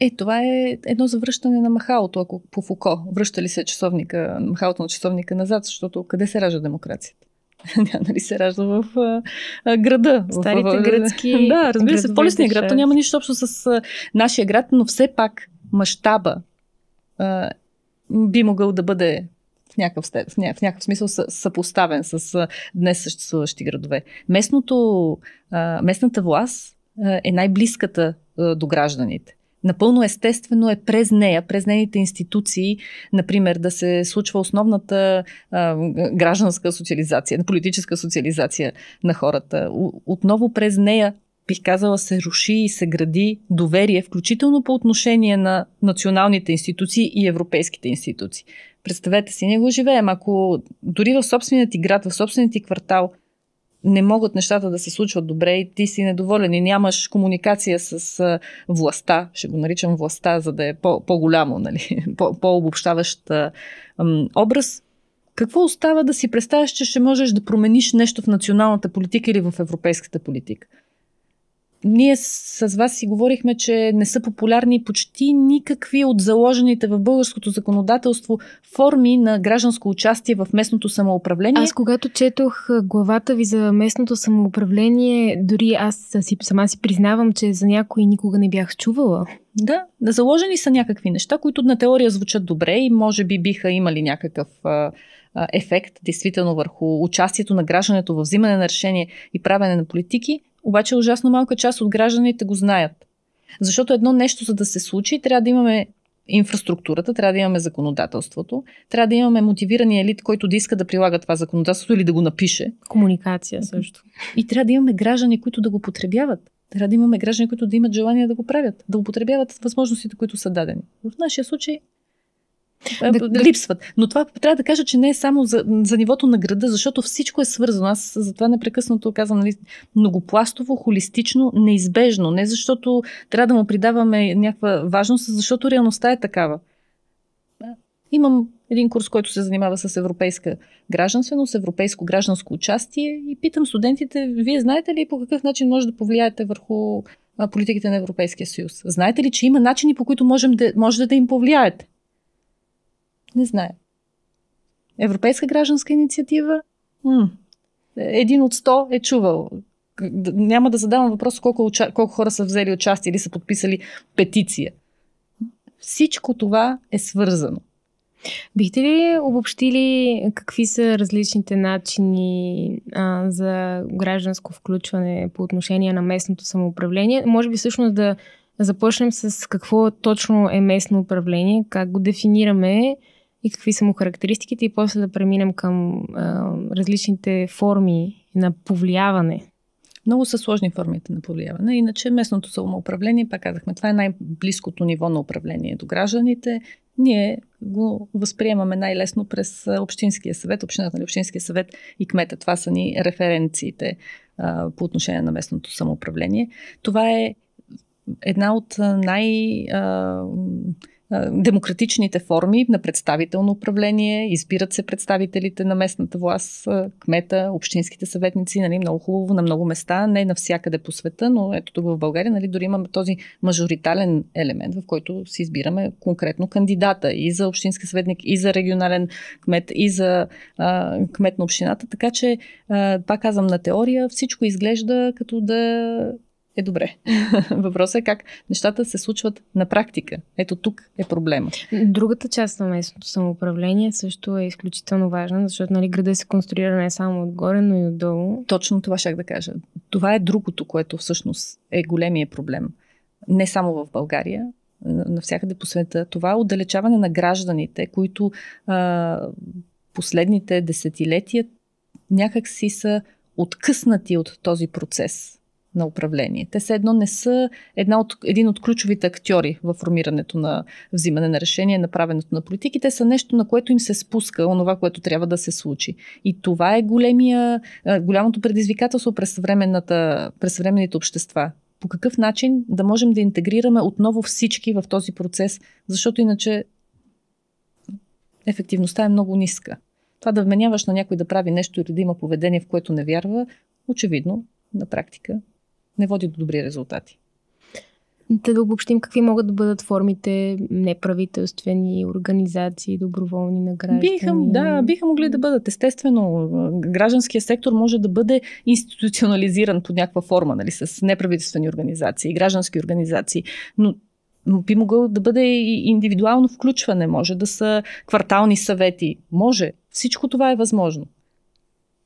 Е, това е едно завръщане на махалото, ако по Фуко. Връща ли се часовника, махалото на часовника назад, защото къде се ражда демокрацията? Няма нали се ражда в а, града. Старите в, гръцки. Да, разбира се, полисния град. То няма нищо общо с а, нашия град, но все пак мащаба би могъл да бъде в някакъв, в някакъв смисъл съпоставен с днес съществуващи градове. Местното, местната власт е най-близката до гражданите. Напълно естествено е през нея, през нейните институции, например, да се случва основната а, гражданска социализация, политическа социализация на хората. Отново през нея бих казала, се руши и се гради доверие, включително по отношение на националните институции и европейските институции. Представете си, ние го живеем. Ако дори в собственият ти град, в собственият ти квартал не могат нещата да се случват добре и ти си недоволен и нямаш комуникация с властта, ще го наричам властта, за да е по- голямо нали? по- обобщаващ образ, какво остава да си представяш, че ще можеш да промениш нещо в националната политика или в европейската политика? ние с вас си говорихме, че не са популярни почти никакви от заложените в българското законодателство форми на гражданско участие в местното самоуправление. Аз когато четох главата ви за местното самоуправление, дори аз си, сама си признавам, че за някой никога не бях чувала. Да, заложени са някакви неща, които на теория звучат добре и може би биха имали някакъв ефект действително върху участието на граждането в взимане на решение и правене на политики, обаче ужасно малка част от гражданите го знаят. Защото едно нещо, за да се случи, трябва да имаме инфраструктурата, трябва да имаме законодателството, трябва да имаме мотивирания елит, който да иска да прилага това законодателство или да го напише. Комуникация също. И трябва да имаме граждани, които да го потребяват. Трябва да имаме граждани, които да имат желание да го правят, да употребяват възможностите, които са дадени. В нашия случай е, да, липсват. Но това трябва да кажа, че не е само за, за нивото на града, защото всичко е свързано. Аз затова непрекъснато казвам нали, многопластово, холистично, неизбежно. Не защото трябва да му придаваме някаква важност, а защото реалността е такава. Имам един курс, който се занимава с европейска гражданственост, европейско гражданско участие и питам студентите, вие знаете ли по какъв начин може да повлияете върху политиките на Европейския съюз? Знаете ли, че има начини по които можем да, може да им повлияете? Не знае. Европейска гражданска инициатива? М- един от сто е чувал. Няма да задавам въпрос колко, уча... колко хора са взели участие или са подписали петиция. Всичко това е свързано. Бихте ли обобщили какви са различните начини а, за гражданско включване по отношение на местното самоуправление? Може би всъщност да започнем с какво точно е местно управление, как го дефинираме и какви са му характеристиките и после да преминем към а, различните форми на повлияване. Много са сложни формите на повлияване. Иначе местното самоуправление, пак казахме, това е най-близкото ниво на управление до гражданите. Ние го възприемаме най-лесно през Общинския съвет, Общината на нали, Общинския съвет и кмета. Това са ни референциите а, по отношение на местното самоуправление. Това е една от най- а, демократичните форми на представително управление, избират се представителите на местната власт, кмета, общинските съветници, нали, много хубаво на много места, не навсякъде по света, но ето тук в България нали, дори имаме този мажоритален елемент, в който си избираме конкретно кандидата и за общински съветник, и за регионален кмет, и за а, кмет на общината, така че а, пак казвам на теория, всичко изглежда като да е добре. Въпросът е как нещата се случват на практика. Ето тук е проблема. Другата част на местното самоуправление също е изключително важна, защото нали, града се конструира не само отгоре, но и отдолу. Точно това ще да кажа. Това е другото, което всъщност е големия проблем. Не само в България, навсякъде по света. Това е отдалечаване на гражданите, които а, последните десетилетия някак си са откъснати от този процес на управление. Те все едно не са една от, един от ключовите актьори в формирането на взимане на решение, на правенето на политики. Те са нещо, на което им се спуска, онова, което трябва да се случи. И това е големия, е, голямото предизвикателство през, през съвременните общества по какъв начин да можем да интегрираме отново всички в този процес, защото иначе ефективността е много ниска. Това да вменяваш на някой да прави нещо или да има поведение, в което не вярва, очевидно, на практика не води до добри резултати. Да, да обобщим какви могат да бъдат формите неправителствени организации, доброволни на граждани. Биха, да, биха могли да бъдат. Естествено, гражданския сектор може да бъде институционализиран под някаква форма, нали, с неправителствени организации, граждански организации, но би могъл да бъде и индивидуално включване, може да са квартални съвети. Може. Всичко това е възможно.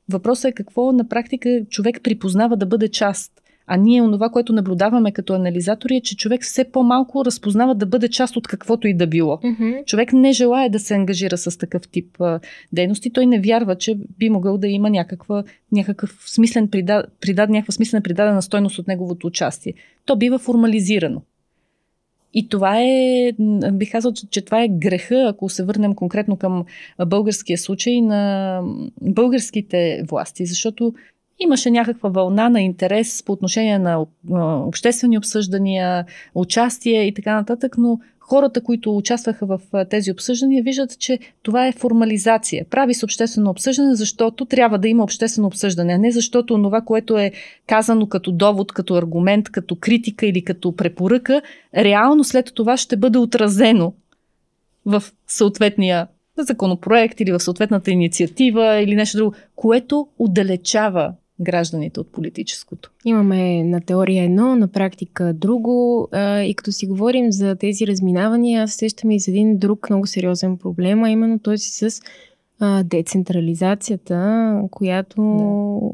Въпросът е какво на практика човек припознава да бъде част а ние, онова, което наблюдаваме като анализатори, е, че човек все по-малко разпознава да бъде част от каквото и да било. Mm-hmm. Човек не желая да се ангажира с такъв тип а, дейности. Той не вярва, че би могъл да има някаква, някакъв смислен прида, прида, някаква смислена придадена стойност от неговото участие. То бива формализирано. И това е, бих казал, че това е греха, ако се върнем конкретно към българския случай на българските власти, защото Имаше някаква вълна на интерес по отношение на обществени обсъждания, участие и така нататък, но хората, които участваха в тези обсъждания, виждат, че това е формализация. Прави се обществено обсъждане, защото трябва да има обществено обсъждане, а не защото това, което е казано като довод, като аргумент, като критика или като препоръка, реално след това ще бъде отразено в съответния законопроект или в съответната инициатива или нещо друго, което отдалечава гражданите от политическото. Имаме на теория едно, на практика друго. И като си говорим за тези разминавания, аз сещам и за един друг много сериозен проблем, а именно този с децентрализацията, която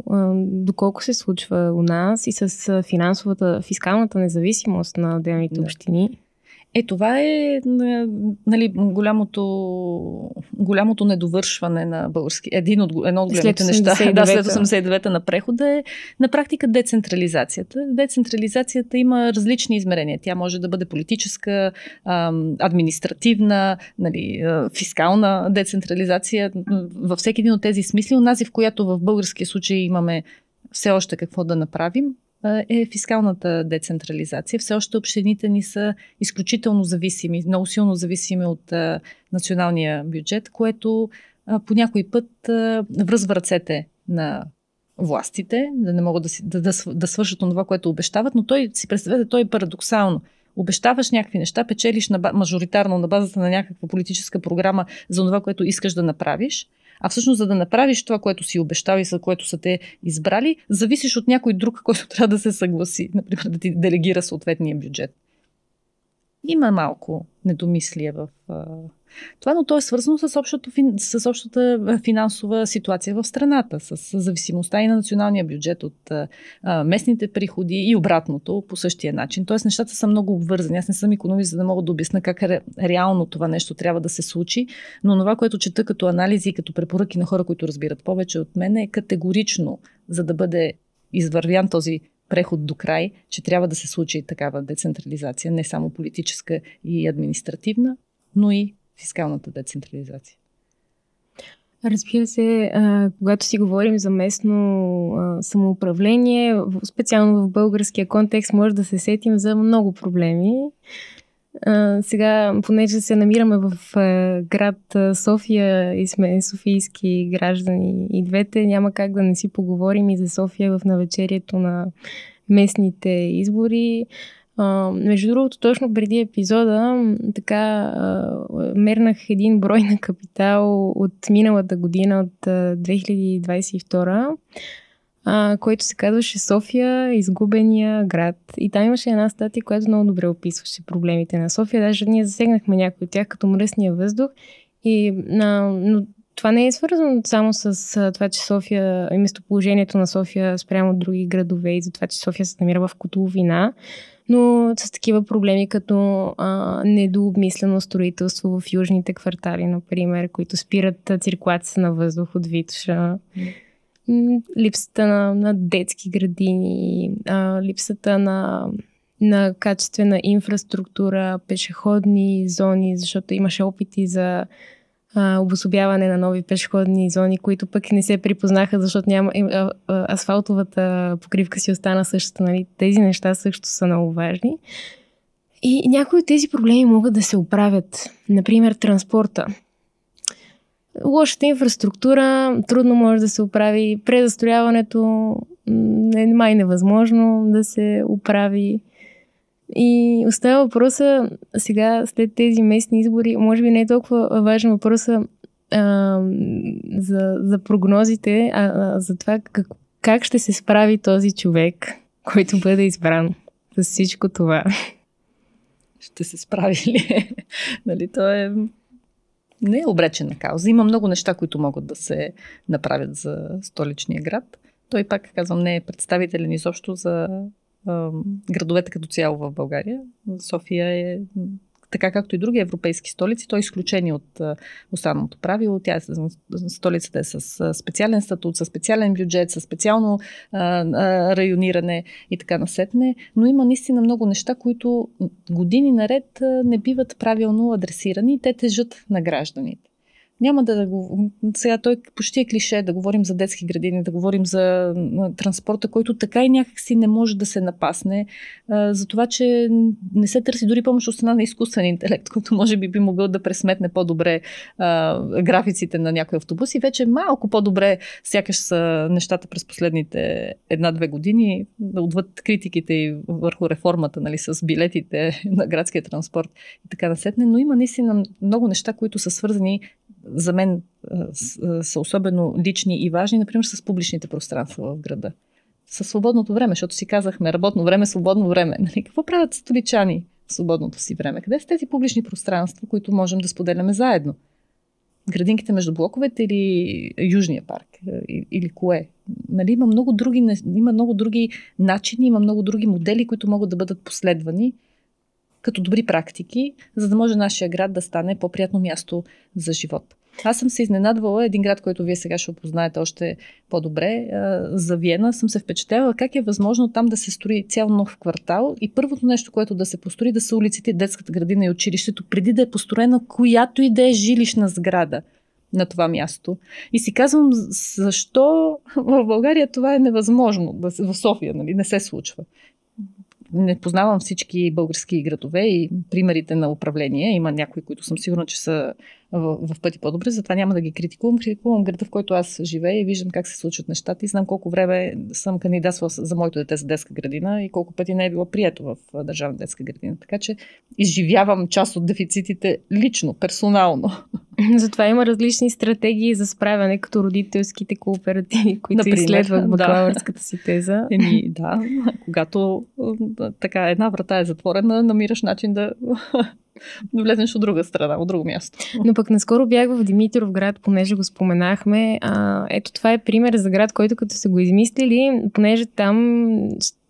да. доколко се случва у нас и с финансовата, фискалната независимост на отделните да. общини. Е, това е нали, голямото, голямото недовършване на български. Един от, едно от големите неща. Да, след 89-та на прехода е на практика децентрализацията. Децентрализацията има различни измерения. Тя може да бъде политическа, административна, нали, е, фискална децентрализация. Във всеки един от тези смисли, унази, в която в българския случай имаме все още какво да направим, е фискалната децентрализация. Все още общините ни са изключително зависими, много силно зависими от националния бюджет, което по някой път връзва ръцете на властите, да не могат да, да, да, да свършат това, което обещават, но той си представете, той е парадоксално обещаваш някакви неща, печелиш на, мажоритарно на базата на някаква политическа програма за това, което искаш да направиш, а всъщност за да направиш това, което си обещал и за което са те избрали, зависиш от някой друг, който трябва да се съгласи, например да ти делегира съответния бюджет. Има малко недомислие в това, но то е свързано с, общото, с общата финансова ситуация в страната, с зависимостта и на националния бюджет от а, местните приходи и обратното по същия начин. Тоест нещата са много обвързани. Аз не съм економист, за да мога да обясна как ре, реално това нещо трябва да се случи, но това, което чета като анализи и като препоръки на хора, които разбират повече от мен, е категорично, за да бъде извървян този преход до край, че трябва да се случи такава децентрализация, не само политическа и административна, но и фискалната децентрализация? Разбира се, а, когато си говорим за местно а, самоуправление, специално в българския контекст, може да се сетим за много проблеми. сега, понеже се намираме в град София и сме софийски граждани и двете, няма как да не си поговорим и за София в навечерието на местните избори между другото, точно преди епизода така а, мернах един брой на капитал от миналата година, от а, 2022 а, който се казваше София, изгубения град. И там имаше една статия, която много добре описваше проблемите на София. Даже ние засегнахме някои от тях, като мръсния въздух. И, а, но това не е свързано само с това, че София и местоположението на София спрямо от други градове и за това, че София се намира в котловина но с такива проблеми като а, недообмислено строителство в южните квартали, например, които спират циркулацията на въздух от Витуша. липсата на, на детски градини, а, липсата на, на качествена инфраструктура, пешеходни зони, защото имаше опити за а, обособяване на нови пешеходни зони, които пък не се припознаха, защото няма, а, а, асфалтовата покривка си остана същата. Нали? Тези неща също са много важни. И някои от тези проблеми могат да се оправят. Например, транспорта. Лошата инфраструктура трудно може да се оправи. Презастрояването е май невъзможно да се оправи. И остава въпроса сега, след тези местни избори, може би не е толкова важен въпроса а, за, за прогнозите, а, а за това как, как ще се справи този човек, който бъде избран с всичко това. Ще се справи ли? нали, то е не е обречена кауза. Има много неща, които могат да се направят за столичния град. Той, пак казвам, не е представителен изобщо за градовете като цяло в България. София е така както и други европейски столици, то е изключение от останалото правило. Тя е, столицата е с специален статут, с специален бюджет, с специално райониране и така насетне. Но има наистина много неща, които години наред не биват правилно адресирани и те тежат на гражданите няма да го... Сега той почти е клише да говорим за детски градини, да говорим за транспорта, който така и някакси не може да се напасне, за това, че не се търси дори помощ от страна на изкуствен интелект, който може би би могъл да пресметне по-добре графиците на някои автобуси. Вече малко по-добре сякаш са нещата през последните една-две години, отвъд критиките и върху реформата нали, с билетите на градския транспорт и така насетне, но има наистина много неща, които са свързани за мен е, е, са особено лични и важни, например, с публичните пространства в града. Със свободното време, защото си казахме работно време, свободно време. Нали? Какво правят столичани в свободното си време? Къде са тези публични пространства, които можем да споделяме заедно? Градинките между блоковете или Южния парк? Е, или кое? Нали, има, много други, има много други начини, има много други модели, които могат да бъдат последвани като добри практики, за да може нашия град да стане по-приятно място за живот. Аз съм се изненадвала един град, който вие сега ще опознаете още по-добре. За Виена съм се впечатлявала как е възможно там да се строи цял нов квартал и първото нещо, което да се построи, да са улиците, детската градина и училището, преди да е построена която и да е жилищна сграда на това място. И си казвам, защо в България това е невъзможно, в София, нали, не се случва не познавам всички български градове и примерите на управление. Има някои, които съм сигурна, че са в, в пъти по-добре, затова няма да ги критикувам. Критикувам града, в който аз живея и виждам как се случват нещата и знам колко време съм кандидатствала за моето дете за детска градина и колко пъти не е било прието в държавна детска градина. Така че изживявам част от дефицитите лично, персонално. Затова има различни стратегии за справяне, като родителските кооперативи, които Например, изследват бакалавърската да. си теза. Еми, да, когато така една врата е затворена, намираш начин да да влезеш от друга страна, от друго място. Но пък наскоро бях в Димитров град, понеже го споменахме. А, ето това е пример за град, който като са го измислили, понеже там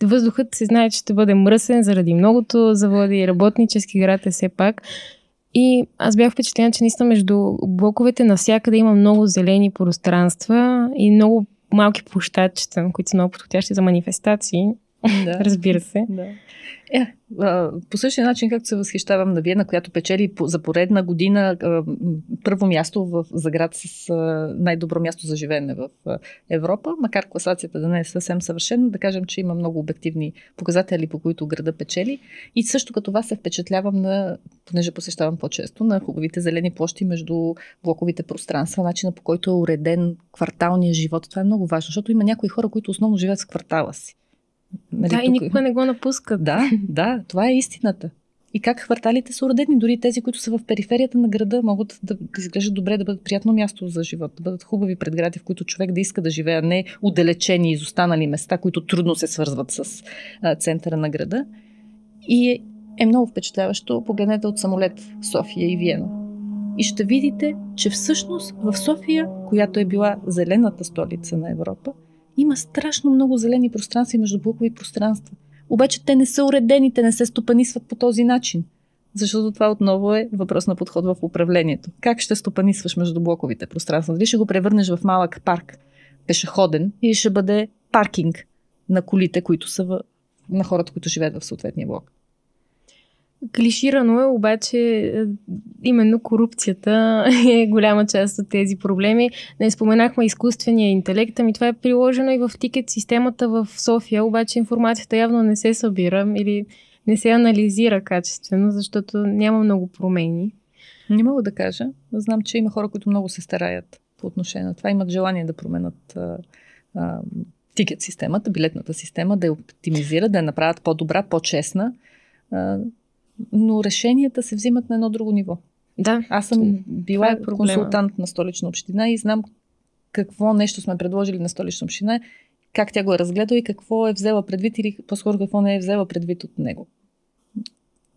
въздухът се знае, че ще бъде мръсен заради многото заводи, работнически град е все пак. И аз бях впечатлена, че наистина между блоковете навсякъде има много зелени пространства и много малки площадчета, които са много подходящи за манифестации. Да. Разбира се. Да. Е, по същия начин, както се възхищавам на Виена, която печели за поредна година първо място в, за град с най-добро място за живеене в Европа, макар класацията да не е съвсем съвършена, да кажем, че има много обективни показатели, по които града печели. И също като вас се впечатлявам на, понеже посещавам по-често, на хубавите зелени площи между блоковите пространства, начина по който е уреден кварталния живот. Това е много важно, защото има някои хора, които основно живеят с квартала си. Нали, да, тук... и никога не го напускат. Да, да, това е истината. И как кварталите са уредени, дори тези, които са в периферията на града, могат да изглеждат добре, да бъдат приятно място за живот, да бъдат хубави предгради, в които човек да иска да живее, а не отдалечени, изостанали места, които трудно се свързват с а, центъра на града. И е, е много впечатляващо. Погледнете от самолет София и Виена. И ще видите, че всъщност в София, която е била зелената столица на Европа, има страшно много зелени пространства и междублокови пространства. Обаче те не са уредени, те не се стопанисват по този начин. Защото това отново е въпрос на подход в управлението. Как ще стопанисваш междублоковите пространства? Дали ще го превърнеш в малък парк, пешеходен, или ще бъде паркинг на колите, които са в... на хората, които живеят в съответния блок? Клиширано е, обаче е, именно корупцията е голяма част от тези проблеми. Не споменахме изкуствения интелект, ами това е приложено и в тикет системата в София, обаче информацията явно не се събира или не се анализира качествено, защото няма много промени. Не мога да кажа. Знам, че има хора, които много се стараят по отношение на това. Имат желание да променят а, а, тикет системата, билетната система, да я оптимизират, да я направят по-добра, по-честна. А, но решенията се взимат на едно друго ниво. Да. Аз съм е била е консултант на столична община и знам какво нещо сме предложили на столична община, как тя го е разгледа и какво е взела предвид или по-скоро какво не е взела предвид от него.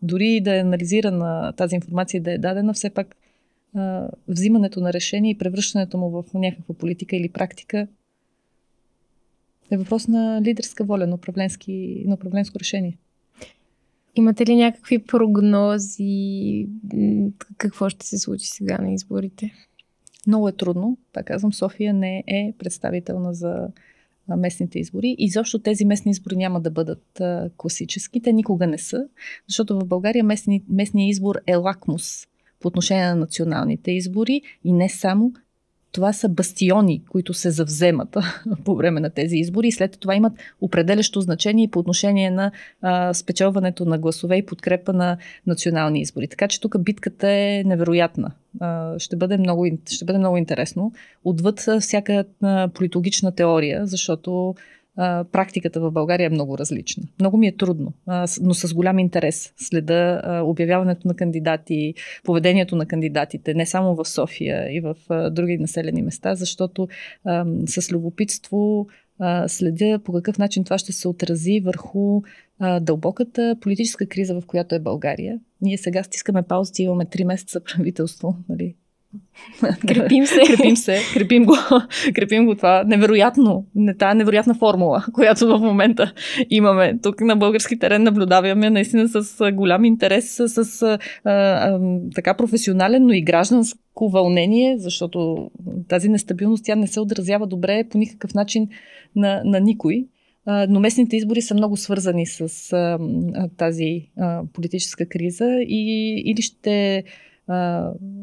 Дори да е анализирана тази информация и да е дадена, все пак а, взимането на решение и превръщането му в някаква политика или практика е въпрос на лидерска воля, на, управленски, на управленско решение. Имате ли някакви прогнози какво ще се случи сега на изборите? Много е трудно. Пак казвам, София не е представителна за местните избори. И защо тези местни избори няма да бъдат класически. Те никога не са, защото в България местни, местният избор е лакмус по отношение на националните избори и не само това са бастиони, които се завземат по време на тези избори и след това имат определящо значение по отношение на а, спечелването на гласове и подкрепа на национални избори. Така че тук битката е невероятна. А, ще, бъде много, ще бъде много интересно. Отвъд всяка политологична теория, защото практиката в България е много различна. Много ми е трудно, но с голям интерес следа обявяването на кандидати, поведението на кандидатите, не само в София и в други населени места, защото с любопитство следя по какъв начин това ще се отрази върху дълбоката политическа криза, в която е България. Ние сега стискаме пауза и имаме 3 месеца правителство, нали, Крепим се. крепим се. Крепим го. крепим го това. Невероятно. Не, тая невероятна формула, която в момента имаме. Тук на български терен наблюдаваме наистина с голям интерес, с, а, а, така професионален, но и гражданско вълнение, защото тази нестабилност тя не се отразява добре по никакъв начин на, на никой. Но местните избори са много свързани с а, тази а, политическа криза и или ще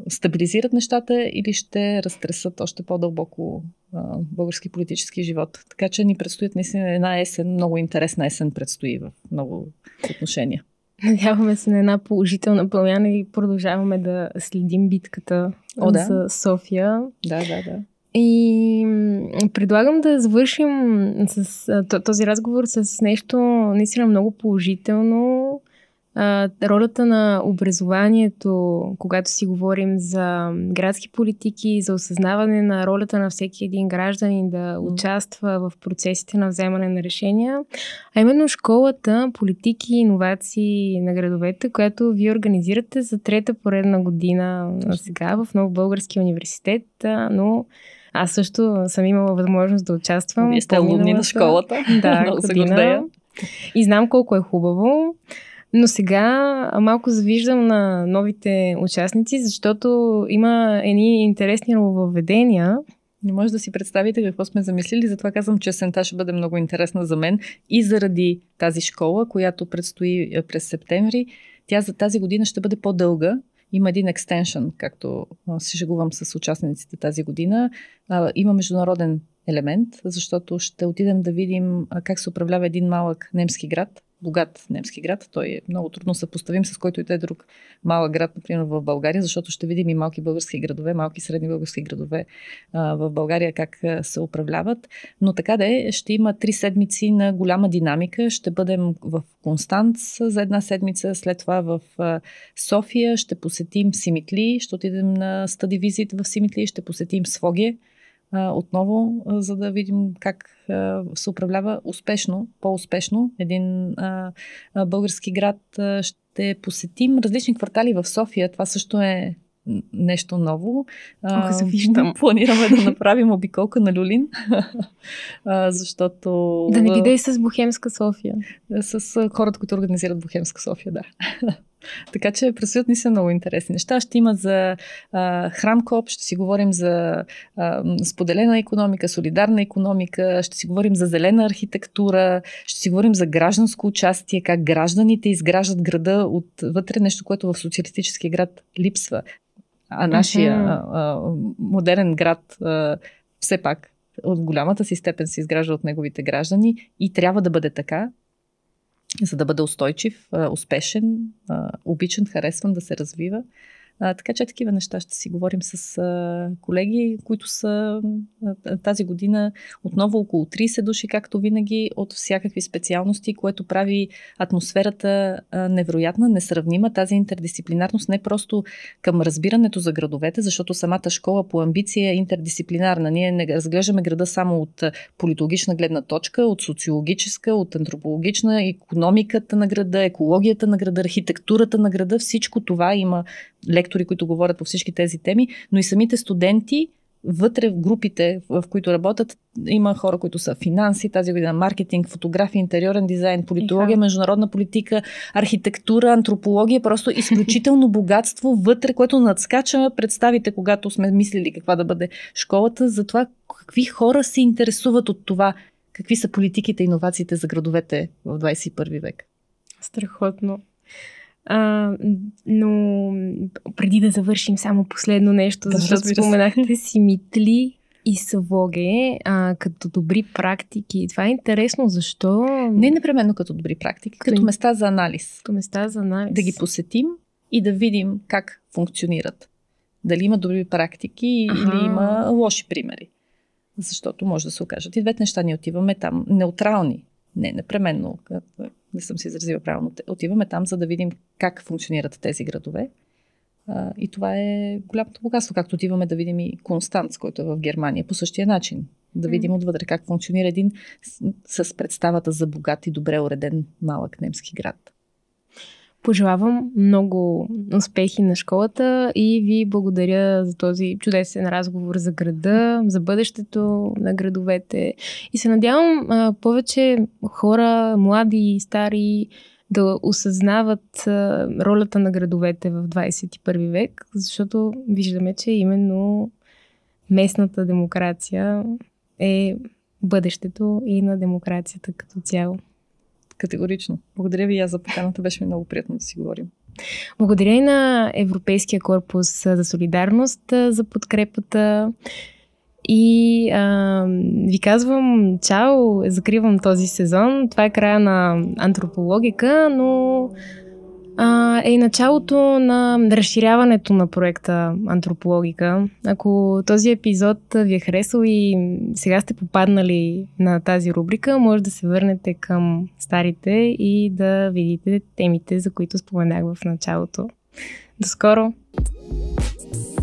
стабилизират нещата или ще разтресат още по-дълбоко а, български политически живот. Така че ни предстоят наистина една есен, много интересна есен предстои в много отношения. Надяваме се на една положителна промяна и продължаваме да следим битката О, да. за София. Да, да, да. И предлагам да завършим с този разговор с нещо наистина много положително а, ролята на образованието, когато си говорим за градски политики, за осъзнаване на ролята на всеки един гражданин да участва в процесите на вземане на решения, а именно школата политики и иновации на градовете, която вие организирате за трета поредна година сега в Нов Български университет, но аз също съм имала възможност да участвам. Вие сте алумни на школата. Да, Много година. се И знам колко е хубаво. Но сега малко завиждам на новите участници, защото има едни интересни нововведения, не може да си представите какво сме замислили, затова казвам, че есента ще бъде много интересна за мен и заради тази школа, която предстои е, през септември. Тя за тази година ще бъде по-дълга. Има един екстеншън, както се жегувам с участниците тази година. Има международен елемент, защото ще отидем да видим как се управлява един малък немски град, богат немски град. Той е много трудно съпоставим с който и те друг малък град, например в България, защото ще видим и малки български градове, малки средни български градове в България как се управляват. Но така да е, ще има три седмици на голяма динамика. Ще бъдем в Констанц за една седмица, след това в София, ще посетим Симитли, ще отидем на стади визит в Симитли, ще посетим Своге отново, за да видим как се управлява успешно, по-успешно един български град. Ще посетим различни квартали в София. Това също е нещо ново. Ох, завиждам. Планираме да направим обиколка на Люлин, защото... Да не биде и с Бухемска София. С хората, които организират Бухемска София, да. Така че предстоят ни са много интересни неща. Ще има за а, храмкоп, ще си говорим за а, споделена економика, солидарна економика, ще си говорим за зелена архитектура, ще си говорим за гражданско участие, как гражданите изграждат града отвътре, нещо, което в социалистически град липсва. А нашия а, а, модерен град а, все пак от голямата си степен се изгражда от неговите граждани и трябва да бъде така, за да бъде устойчив, успешен, обичан, харесван, да се развива а, така че такива неща ще си говорим с а, колеги, които са а, тази година отново около 30 души, както винаги, от всякакви специалности, което прави атмосферата а, невероятна, несравнима. Тази интердисциплинарност не просто към разбирането за градовете, защото самата школа по амбиция е интердисциплинарна. Ние не разглеждаме града само от политологична гледна точка, от социологическа, от антропологична, економиката на града, екологията на града, архитектурата на града. Всичко това има лек лектори, които говорят по всички тези теми, но и самите студенти вътре в групите, в които работят, има хора, които са финанси, тази година маркетинг, фотография, интериорен дизайн, политология, Иха. международна политика, архитектура, антропология, просто изключително богатство вътре, което надскача представите, когато сме мислили каква да бъде школата, за това какви хора се интересуват от това, какви са политиките и иновациите за градовете в 21 век. Страхотно но преди да завършим само последно нещо, да, защото споменахте си митли и своге а, като добри практики. Това е интересно, защо? Не непременно като добри практики, като, като места за анализ. Като места за анализ. Да ги посетим и да видим как функционират. Дали има добри практики А-ха. или има лоши примери. Защото може да се окажат и двете неща. Ние отиваме там неутрални. Не непременно не съм се изразила правилно. Отиваме там, за да видим как функционират тези градове. А, и това е голямото богатство, както отиваме да видим и Констанц, който е в Германия, по същия начин. Да видим mm. отвътре как функционира един с, с представата за богат и добре уреден малък немски град. Пожелавам много успехи на школата и ви благодаря за този чудесен разговор за града, за бъдещето на градовете. И се надявам а, повече хора, млади и стари, да осъзнават а, ролята на градовете в 21 век, защото виждаме, че именно местната демокрация е бъдещето и на демокрацията като цяло. Категорично. Благодаря ви и аз за поканата. Беше ми много приятно да си говорим. Благодаря и на Европейския корпус за солидарност за подкрепата. И а, ви казвам чао, закривам този сезон. Това е края на антропологика, но а, е и началото на разширяването на проекта Антропологика. Ако този епизод ви е харесал и сега сте попаднали на тази рубрика, може да се върнете към старите и да видите темите, за които споменах в началото. До скоро! thank you